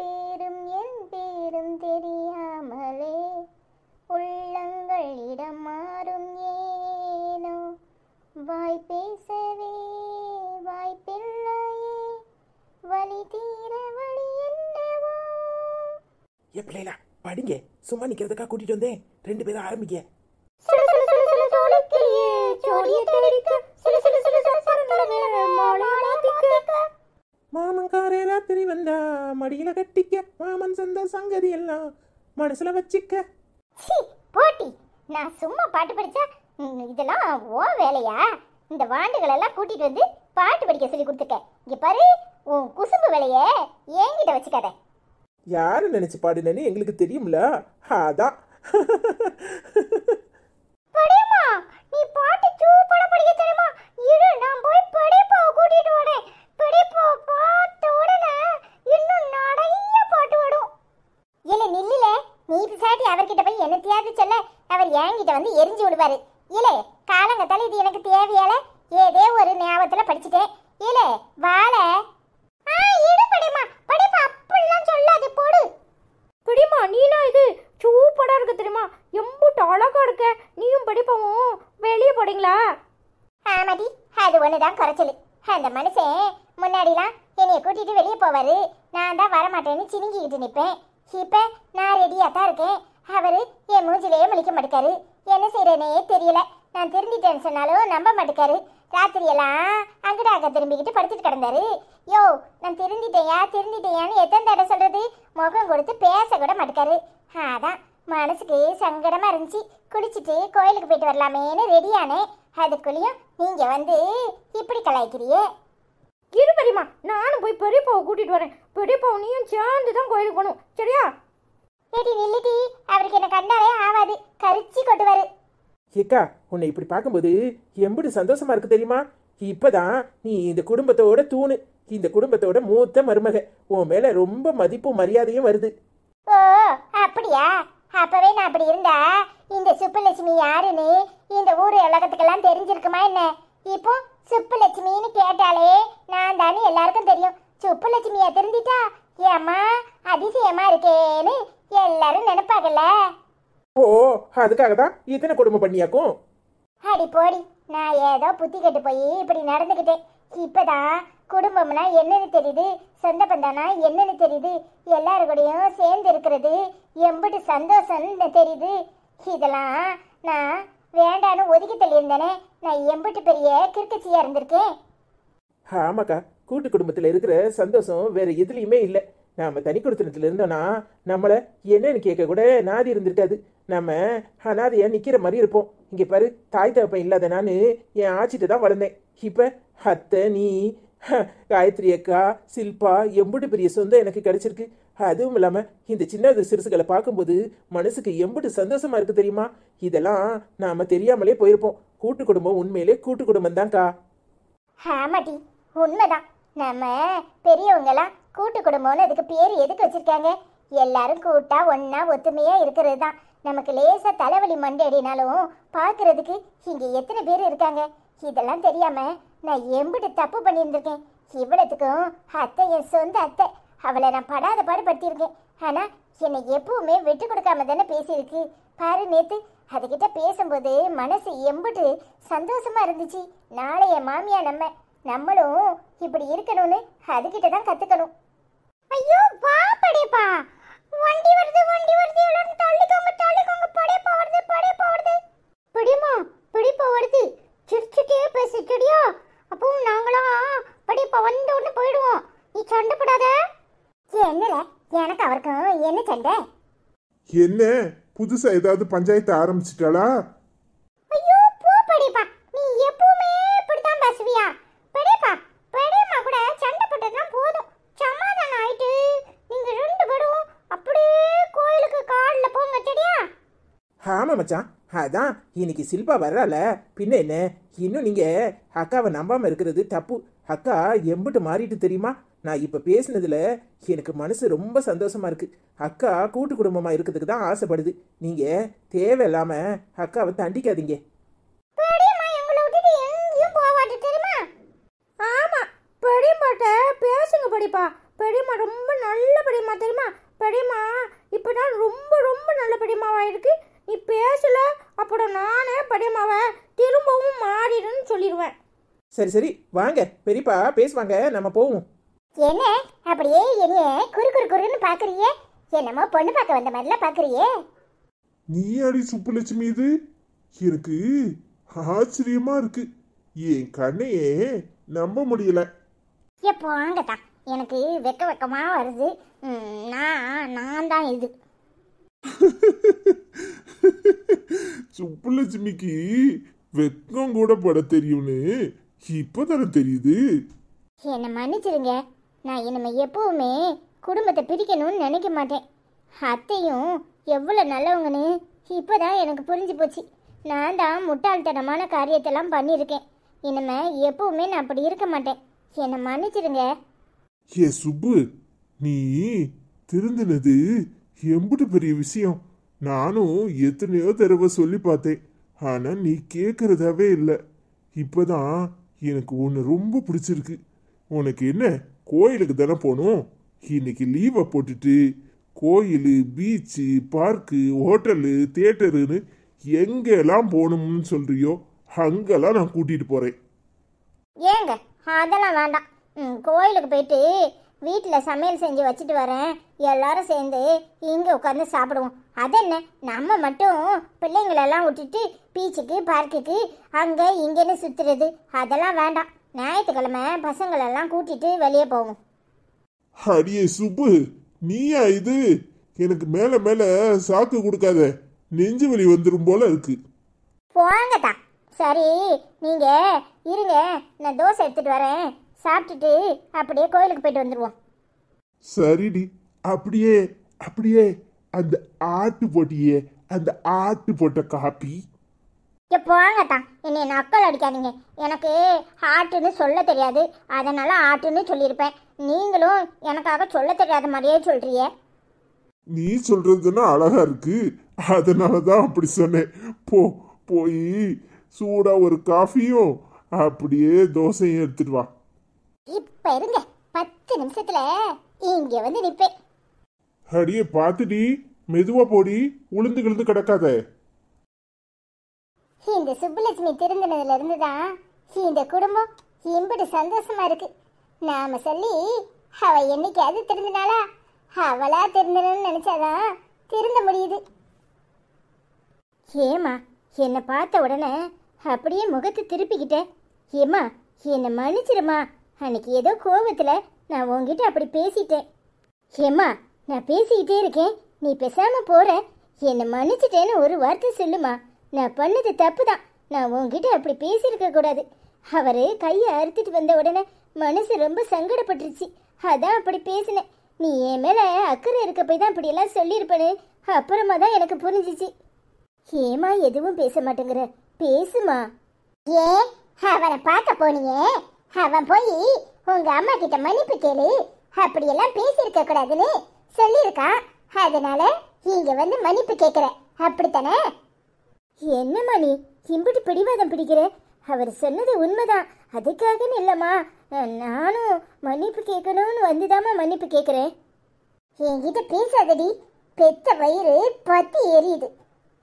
பேரும் என் பேரும் தெரியாமலே உள்ளங்கள் இடம் மாறும் ஏனோ வாய் பேசவே வாய்ப்பில்லையே வழி தீர வழி என்னவோ ஏ பிள்ளைகளா படிங்க சும்மா நிக்கிறதுக்கா கூட்டிட்டு வந்தேன் ரெண்டு பேரும் ஆரம்பிக்க ராத்திரி வந்தா மடியில கட்டிக்க மாமன் சொந்த சங்கதி எல்லாம் மனசுல வச்சிக்க போட்டி நான் சும்மா பாட்டு படிச்சா இதெல்லாம் ஓ வேலையா இந்த வாண்டுகள் எல்லாம் கூட்டிட்டு வந்து பாட்டு படிக்க சொல்லி கொடுத்துக்க இங்க பாரு உன் குசும்பு வேலைய ஏங்கிட்ட வச்சுக்காத யாரு நினைச்சு பாடுனேன்னு எங்களுக்கு தெரியும்ல அதான் பாரு இலே காலங்கத்தால் இது எனக்கு தேவையால ஏதே ஒரு ஞாபகத்துல படிச்சுட்டேன் இலே வாழ படிமா அப்படிலாம் சொல்லாது போடு இது சூப்படா இருக்கு நீயும் வெளியே அது முன்னாடிலாம் என்னைய வெளியே போவாரு நான் தான் நிற்பேன் நான் ரெடியாக தான் இருக்கேன் அவர் என் மூஞ்சிலேயே முழிக்க மாட்டேக்காரு என்ன செய்யறேனே தெரியல நான் திரும்பிட்டேன்னு சொன்னாலும் நம்ப மாட்டேக்காரு ராத்திரியெல்லாம் அங்கடாக திரும்பிக்கிட்டு படுத்துட்டு கிடந்தாரு யோ நான் திருந்திட்டேயா திருந்திட்டேயான்னு எத்தனை தடவை சொல்றது முகம் கொடுத்து பேச கூட மாட்டேக்காரு அதான் மனசுக்கு சங்கடமா இருந்துச்சு குடிச்சிட்டு கோயிலுக்கு போயிட்டு வரலாமேன்னு ரெடியானே அதுக்குள்ளேயும் நீங்க வந்து இப்படி கலாய்க்கிறியே இரு நானும் போய் பெரியப்பாவை கூட்டிட்டு வரேன் பெரியப்பாவை நீயும் சேர்ந்து தான் கோயிலுக்கு போகணும் சரியா ஏடி நில்லுடி அவருக்கு என்ன கண்டாலே ஆவாது கரிச்சு ஏக்கா உன்னை இப்படி பார்க்கும்போது எம்படி சந்தோஷமா இருக்கு தெரியுமா இப்பதான் நீ இந்த குடும்பத்தோட தூணு இந்த குடும்பத்தோட மூத்த மருமக உன் மேல ரொம்ப மதிப்பும் மரியாதையும் வருது ஓ அப்படியா அப்பவே நான் அப்படி இருந்தா இந்த சுப்புலட்சுமி யாருன்னு இந்த ஊர் உலகத்துக்கெல்லாம் தெரிஞ்சிருக்குமா என்ன இப்போ சுப்புலட்சுமின்னு கேட்டாலே நான் தானே எல்லாருக்கும் தெரியும் சுப்புலட்சுமியா தெரிஞ்சிட்டா ஏமா அதிசயமா இருக்கேன்னு எல்லாரும் நினைப்பாங்கல்ல ஓ அதுக்காக தான் இத்தனை கொடுமை பண்ணியாக்கும் அடி போடி நான் ஏதோ புத்தி கெட்டு போய் இப்படி நடந்துக்கிட்டேன் இப்பதான் குடும்பம்னா என்னன்னு தெரியுது சொந்த பந்தானா என்னன்னு தெரியுது எல்லாரு கூடயும் சேர்ந்து இருக்கிறது எம்பிட்டு சந்தோஷம்னு தெரியுது இதெல்லாம் நான் வேண்டான்னு ஒதுக்கி தள்ளியிருந்தேனே நான் எம்பிட்டு பெரிய கிறுக்கச்சியா இருந்திருக்கேன் ஆமாக்கா கூட்டு குடும்பத்தில் இருக்கிற சந்தோஷம் வேற எதுலேயுமே இல்லை நாம் தனி கொடுத்துனத்தில் இருந்தோம்னா நம்மளை என்னன்னு கேட்க கூட நாதி இருந்துட்டாது நம்ம அனாதையாக நிற்கிற மாதிரி இருப்போம் இங்கே பாரு தாய் தகப்பன் இல்லாத நான் என் ஆச்சிட்டு தான் வளர்ந்தேன் இப்போ அத்தை நீ காயத்ரி அக்கா சில்பா எம்புட்டு பெரிய சொந்தம் எனக்கு கிடைச்சிருக்கு அதுவும் இல்லாமல் இந்த சின்ன சிறுசுகளை பார்க்கும்போது மனசுக்கு எம்புட்டு சந்தோஷமா இருக்கு தெரியுமா இதெல்லாம் நாம் தெரியாமலே போயிருப்போம் கூட்டு குடும்பம் உண்மையிலே கூட்டு குடும்பம் தான்க்கா ஆமாட்டி உண்மைதான் நம்ம பெரியவங்களாம் கூட்டு குடும்பம்னு அதுக்கு பேர் எதுக்கு வச்சிருக்காங்க எல்லாரும் கூட்டா ஒன்னா ஒத்துமையா இருக்கிறது தான் நமக்கு லேசா தலைவலி மண்டடினாலும் பார்க்குறதுக்கு இங்க எத்தனை பேர் இருக்காங்க இதெல்லாம் தெரியாம நான் எம்பிட்டு தப்பு பண்ணியிருந்திருக்கேன் இவ்வளத்துக்கும் அத்தை என் சொந்த அத்தை அவளை நான் படாத பாடுபடுத்தியிருக்கேன் ஆனா என்னை எப்பவுமே விட்டு கொடுக்காம தானே பேசியிருக்கு பாரு நேத்து அதுகிட்ட பேசும்போது மனசு எம்பிட்டு சந்தோஷமா இருந்துச்சு நாளைய மாமியா நம்ம நம்மளும் இப்படி இருக்கணும்னு அதுகிட்ட தான் கத்துக்கணும் ஐயோ வா படைப்பா வண்டி வருது வண்டி வருது எல்லாரும் தள்ளிக்கோங்க தள்ளிக்கோங்க படைப்பா வருது படைப்பா வருது படிமா படிப்பா வருது சிரிச்சுட்டே பேசு செடியா அப்போ நாங்களாம் படிப்பா வந்த உடனே போயிடுவோம் நீ சண்டை போடாத என்னல எனக்கு அவருக்கும் என்ன சண்டை என்ன புதுசா ஏதாவது பஞ்சாயத்து ஆரம்பிச்சிட்டாளா ஆமாம் மச்சான் அதான் இன்னைக்கு சில்பா வர்றால பின்ன என்ன இன்னும் நீங்கள் அக்காவை நம்பாமல் இருக்கிறது தப்பு அக்கா எம்பிட்டு மாறிட்டு தெரியுமா நான் இப்போ பேசுனதில் எனக்கு மனசு ரொம்ப சந்தோஷமாக இருக்குது அக்கா கூட்டு குடும்பமாக இருக்கிறதுக்கு தான் ஆசைப்படுது நீங்கள் தேவையில்லாமல் அக்காவை தண்டிக்காதீங்க பேசுங்க படிப்பா பெரியம்மா ரொம்ப நல்ல தெரியுமா பெரியம்மா இப்போ நான் ரொம்ப ரொம்ப நல்ல படிமாவாயிருக்கு நீ பேசல அப்புறம் நானே படியமாவ திரும்பவும் மாறிடுன்னு சொல்லிடுவேன் சரி சரி வாங்க பெரியப்பா பேசுவாங்க நம்ம போவோம் என்ன அப்படியே என்ன குறு குறு குறுன்னு பாக்குறியே என்னமோ பொண்ணு பார்க்க வந்த மாதிரிலாம் பாக்குறியே நீ அடி சுப்புலட்சுமி இது எனக்கு ஆச்சரியமா இருக்கு என் கண்ணையே நம்ப முடியல எப்போ வாங்கத்தான் எனக்கு வெக்க வெக்கமா வருது நான் நான் தான் இது சுப்புலட்சுமிக்கு வெக்கம் கூட பட தெரியும்னு இப்போதான தெரியுது என்னை மன்னிச்சிருங்க நான் இனிமே எப்பவுமே குடும்பத்தை பிரிக்கணும்னு நினைக்க மாட்டேன் அத்தையும் எவ்வளோ நல்லவங்கன்னு இப்போதான் எனக்கு புரிஞ்சு போச்சு நான் தான் முட்டாள்தனமான காரியத்தெல்லாம் பண்ணியிருக்கேன் இனிமே எப்பவுமே நான் அப்படி இருக்க மாட்டேன் என்னை மன்னிச்சிருங்க ஏ சுப்பு நீ திருந்தினது எம்பிட்டு பெரிய விஷயம் நானும் எத்தனையோ தடவை சொல்லி பார்த்தேன் ஆனால் நீ கேட்குறதாவே இல்லை இப்போதான் எனக்கு ஒன்று ரொம்ப பிடிச்சிருக்கு உனக்கு என்ன கோயிலுக்கு தானே போகணும் இன்னைக்கு லீவை போட்டுட்டு கோயில் பீச்சு பார்க்கு ஹோட்டலு தேட்டருன்னு எங்கெல்லாம் போகணும்னு சொல்றியோ அங்கெல்லாம் நான் கூட்டிட்டு போறேன் ஏங்க அதெல்லாம் வேண்டாம் கோயிலுக்கு போயிட்டு வீட்டில் சமையல் செஞ்சு வச்சுட்டு வரேன் எல்லாரும் சேர்ந்து இங்கே உட்காந்து சாப்பிடுவோம் அதென்ன நம்ம மட்டும் பிள்ளைங்களெல்லாம் விட்டுட்டு பீச்சுக்கு பார்க்குக்கு அங்கே இங்கேன்னு சுற்றுறது அதெல்லாம் வேண்டாம் ஞாயிற்றுக்கிழமை பசங்களெல்லாம் கூட்டிட்டு வெளியே போவோம் அடியே சுப்பு நீயா இது எனக்கு மேலே மேலே சாக்கு கொடுக்காத நெஞ்சு வலி வந்துடும் போல இருக்கு போங்கதா சரி நீங்க இருங்க நான் தோசை எடுத்துட்டு வரேன் சாப்பிட்டுட்டு அப்படியே கோயிலுக்கு போயிட்டு வந்துடுவோம் சரிடி அப்படியே அப்படியே அந்த ஆட்டு போட்டியே அந்த ஆட்டு போட்ட காப்பி போங்கத்தான் என்னை நக்கல் அடிக்காதீங்க எனக்கு ஆட்டுன்னு சொல்ல தெரியாது அதனால ஆட்டுன்னு சொல்லியிருப்பேன் நீங்களும் எனக்காக சொல்ல தெரியாத மாதிரியே சொல்றிய நீ சொல்றதுன்னா அழகா இருக்கு அதனால தான் அப்படி சொன்னேன் போ போய் சூடா ஒரு காஃபியும் அப்படியே தோசையும் எடுத்துட்டு வா இப்ப இருங்க பத்து நிமிஷத்துல இங்க வந்து நிப்பேன் அடியே பார்த்துடி மெதுவா போடி உளுந்து கிழந்து கிடக்காத இந்த சுப்புலட்சுமி திருந்தினதுல இருந்துதான் இந்த குடும்பம் இம்புட்டு சந்தோஷமா இருக்கு நாம சொல்லி அவ என்னைக்காவது திருந்தினாளா அவளா திருந்தணும்னு நினைச்சாதான் திருந்த முடியுது ஏமா என்னை பார்த்த உடனே அப்படியே முகத்தை திருப்பிக்கிட்டேன் ஏமா என்னை மன்னிச்சிருமா அன்னைக்கு ஏதோ கோபத்தில் நான் உங்ககிட்ட அப்படி பேசிட்டேன் ஏமா நான் பேசிக்கிட்டே இருக்கேன் நீ பேசாம போற என்னை மன்னிச்சிட்டேன்னு ஒரு வார்த்தை சொல்லுமா நான் பண்ணது தப்பு தான் நான் உன்கிட்ட அப்படி பேசியிருக்க கூடாது அவரு கையை அறுத்துட்டு வந்த உடனே மனசு ரொம்ப சங்கடப்பட்டுருச்சு அதான் அப்படி பேசினேன் நீ என் மேலே அக்கறை இருக்க போய் தான் இப்படியெல்லாம் சொல்லியிருப்பேன்னு அப்புறமா தான் எனக்கு புரிஞ்சிச்சு ஏமா எதுவும் பேச மாட்டேங்கிற பேசுமா ஏ அவனை பார்க்க போனியே அவன் போய் உங்க அம்மா கிட்ட மன்னிப்பு கேளு அப்படியெல்லாம் பேசியிருக்க கூடாதுன்னு சொல்லியிருக்கான் அதனால இங்க வந்து மன்னிப்பு கேட்குற அப்படித்தானே என்ன மணி இம்புட்டு பிடிவாதம் பிடிக்கிற அவர் சொன்னது உண்மைதான் அதுக்காகன்னு இல்லைம்மா நானும் மன்னிப்பு கேட்கணும்னு வந்துதாம்மா மன்னிப்பு கேட்குறேன் என்கிட்ட பேசாதடி பெத்த வயிறு பத்தி எரியுது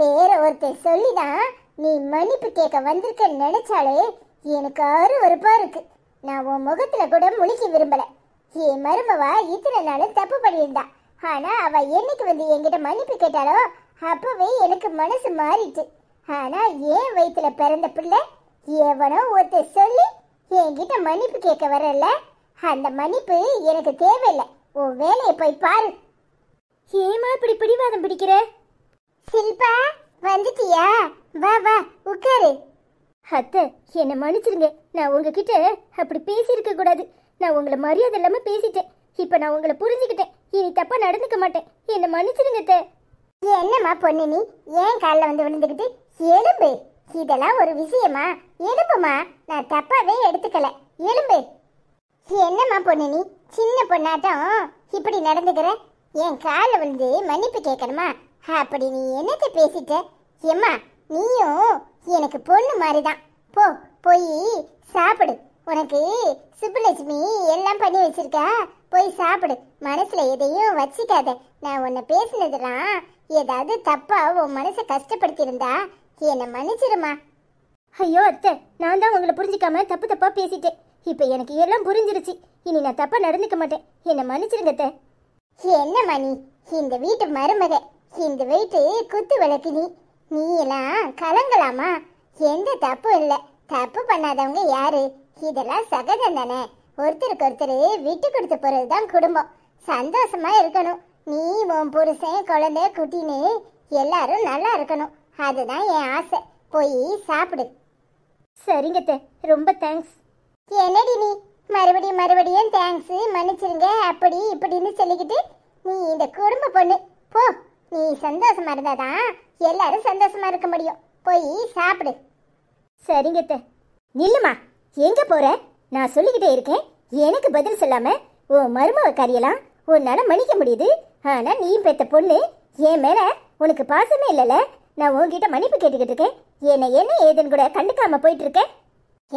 வேற ஒருத்தர் சொல்லிதான் நீ மன்னிப்பு கேட்க வந்திருக்க நினைச்சாலே எனக்கு அருவறுப்பா இருக்கு நான் உன் முகத்துல கூட முழிக்க விரும்பலை என் மருமவ இத்தனை நாளும் தப்பு பண்ணியிருந்தா ஆனா அவ என்னைக்கு வந்து என்கிட்ட மன்னிப்பு கேட்டாலோ அப்பவே எனக்கு மனசு மாறிட்டு ஆனா ஏன் வயிற்றுல பிறந்த பிள்ளை எவனோ ஒருத்த சொல்லி என்கிட்ட மன்னிப்பு கேட்க வரல அந்த மன்னிப்பு எனக்கு தேவையில்லை உன் வேலையை போய் பாரு ஏமா இப்படி பிடிவாதம் பிடிக்கிற சில்பா வந்துட்டியா வா வா உட்காரு அத்தை என்னை மன்னிச்சிருங்க நான் உங்ககிட்ட அப்படி பேசியிருக்க கூடாது நான் உங்களை மரியாதை இல்லாம பேசிட்டேன் இப்ப நான் உங்களை புரிஞ்சுக்கிட்டேன் இனி தப்பா நடந்துக்க மாட்டேன் என்ன மன்னிச்சிருங்க என்னம்மா பொண்ணு நீ ஏன் காலில் வந்து விழுந்துக்கிட்டு எலும்பு இதெல்லாம் ஒரு விஷயமா எலும்புமா நான் தப்பாவே எடுத்துக்கல எலும்பு என்னம்மா பொண்ணு நீ சின்ன பொண்ணாட்டம் இப்படி நடந்துக்கிற என் கால விழுந்து மன்னிப்பு கேட்கணுமா அப்படி நீ என்னத்த பேசிட்ட ஏம்மா நீயும் எனக்கு பொண்ணு மாதிரிதான் போ போய் சாப்பிடு உனக்கு சுப்புலட்சுமி எல்லாம் பண்ணி வச்சிருக்கா போய் சாப்பிடு மனசுல எதையும் வச்சுக்காத நான் உன்னை பேசினதுலாம் ஏதாவது தப்பா உன் மனசை கஷ்டப்படுத்தி இருந்தா என்னை மன்னிச்சிருமா ஐயோ அத்தை நான் தான் உங்களை புரிஞ்சிக்காம தப்பு தப்பா பேசிட்டேன் இப்போ எனக்கு எல்லாம் புரிஞ்சிருச்சு இனி நான் தப்பா நடந்துக்க மாட்டேன் என்னை மன்னிச்சிருங்க அத்தை என்ன மணி இந்த வீட்டு மருமக இந்த வீட்டு குத்து விளக்கு நீ நீ எல்லாம் கலங்கலாமா எந்த தப்பும் இல்லை தப்பு பண்ணாதவங்க யாரு இதெல்லாம் சகஜம் தானே ஒருத்தருக்கு ஒருத்தர் விட்டு கொடுத்து போறது தான் குடும்பம் சந்தோஷமா இருக்கணும் நீ உன் புருஷன் குழந்தை குட்டின்னு எல்லாரும் நல்லா இருக்கணும் அதுதான் என் ஆசை போய் சாப்பிடு சரிங்க ரொம்ப தேங்க்ஸ் என்னடி நீ மறுபடியும் மறுபடியும் தேங்க்ஸ் மன்னிச்சிருங்க அப்படி இப்படின்னு சொல்லிக்கிட்டு நீ இந்த குடும்ப பொண்ணு போ நீ சந்தோஷமா இருந்தாதான் எல்லாரும் சந்தோஷமா இருக்க முடியும் போய் சாப்பிடு சரிங்க நில்லுமா எங்க போற நான் சொல்லிக்கிட்டே இருக்கேன் எனக்கு பதில் சொல்லாம ஓ மருமக கரியெல்லாம் உன்னால மன்னிக்க முடியுது ஆனா நீ பெத்த பொண்ணு என் மேல உனக்கு பாசமே இல்லைல்ல நான் உன்கிட்ட மன்னிப்பு கேட்டுக்கிட்டு இருக்கேன் என்னை என்ன ஏதுன்னு கூட கண்டுக்காம போயிட்டு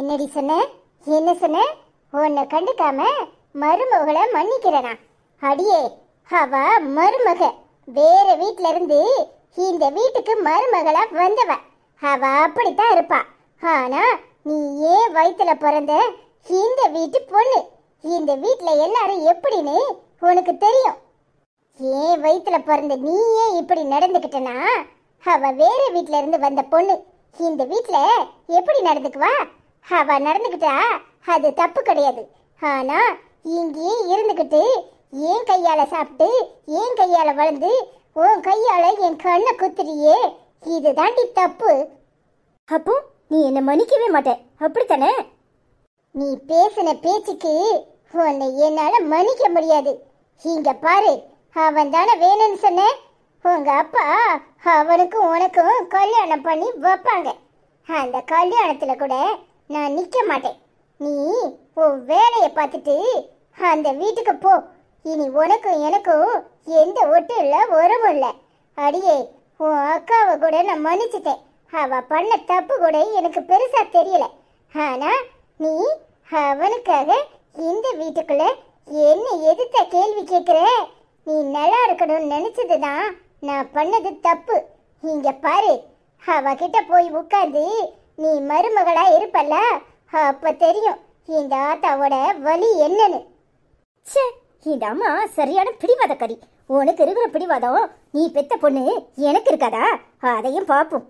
என்னடி சொன்ன என்ன சொன்ன உன்னை கண்டுக்காம மருமகளை மன்னிக்கிறனா அடியே அவ மருமக வேற வீட்ல இருந்து இந்த வீட்டுக்கு மருமகளா வந்தவ அவ அப்படித்தான் இருப்பா ஆனா நீ ஏன் வயிற்றுல பிறந்த இந்த வீட்டு பொண்ணு இந்த வீட்டில் எல்லாரும் எப்படின்னு உனக்கு தெரியும் ஏன் வயிற்றுல பிறந்த நீ ஏன் இப்படி நடந்துக்கிட்டனா அவ வேற வீட்ல இருந்து வந்த பொண்ணு இந்த வீட்டில் எப்படி நடந்துக்குவா அவ நடந்துக்கிட்டா அது தப்பு கிடையாது ஆனா இங்கேயே இருந்துக்கிட்டு ஏன் கையால சாப்பிட்டு ஏன் கையால வளர்ந்து உன் கையால என் கண்ணை குத்துறியே இதுதாண்டி தப்பு அப்போ நீ என்னை மன்னிக்கவே மாட்ட அப்படித்தானே நீ பேசின பேச்சுக்கு உன்னை என்னால மன்னிக்க முடியாது இங்க பாரு அவன் தானே வேணும்னு சொன்ன உங்க அப்பா அவனுக்கும் உனக்கும் கல்யாணம் பண்ணி வைப்பாங்க அந்த கல்யாணத்துல கூட நான் நிக்க மாட்டேன் நீ உன் வேலையை பார்த்துட்டு அந்த வீட்டுக்கு போ இனி உனக்கும் எனக்கும் எந்த ஒட்டு இல்லை உறவும் இல்லை அடியே உன் அக்காவை கூட நான் மன்னிச்சிட்டேன் அவ பண்ண தப்பு கூட எனக்கு பெருசா தெரியல ஆனா நீ அவனுக்காக இந்த வீட்டுக்குள்ள என்ன எதிர்த்த கேள்வி கேட்குற நீ நல்லா இருக்கணும்னு நினைச்சது தான் நான் பண்ணது தப்பு இங்க பாரு அவகிட்ட போய் உட்காந்து நீ மருமகளா இருப்பல்ல அப்ப தெரியும் இந்த ஆத்தாவோட வலி என்னன்னு அம்மா சரியான பிடிவாத கறி உனக்கு இருக்கிற பிடிவாதம் நீ பெத்த பொண்ணு எனக்கு இருக்காதா அதையும் பார்ப்போம்